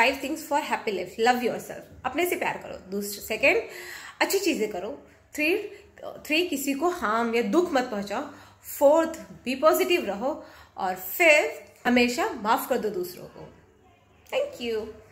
five things for happy life love yourself अपने से प्यार करो दूसरे सेकेंड अच्छी चीज़ें करो थ्री थ्री किसी को हार्म या दुख मत पहुंचाओ फोर्थ बी पॉजिटिव रहो और फिफ्थ हमेशा माफ़ कर दो दूसरों को थैंक यू